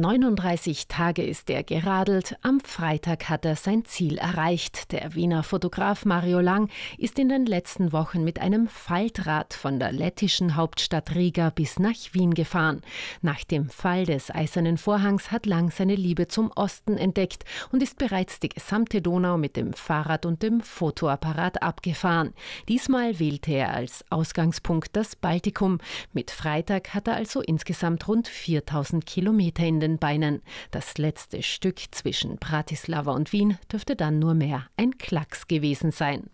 39 Tage ist er geradelt, am Freitag hat er sein Ziel erreicht. Der Wiener Fotograf Mario Lang ist in den letzten Wochen mit einem Faltrad von der lettischen Hauptstadt Riga bis nach Wien gefahren. Nach dem Fall des Eisernen Vorhangs hat Lang seine Liebe zum Osten entdeckt und ist bereits die gesamte Donau mit dem Fahrrad und dem Fotoapparat abgefahren. Diesmal wählte er als Ausgangspunkt das Baltikum. Mit Freitag hat er also insgesamt rund 4000 Kilometer in den den Beinen. Das letzte Stück zwischen Bratislava und Wien dürfte dann nur mehr ein Klacks gewesen sein.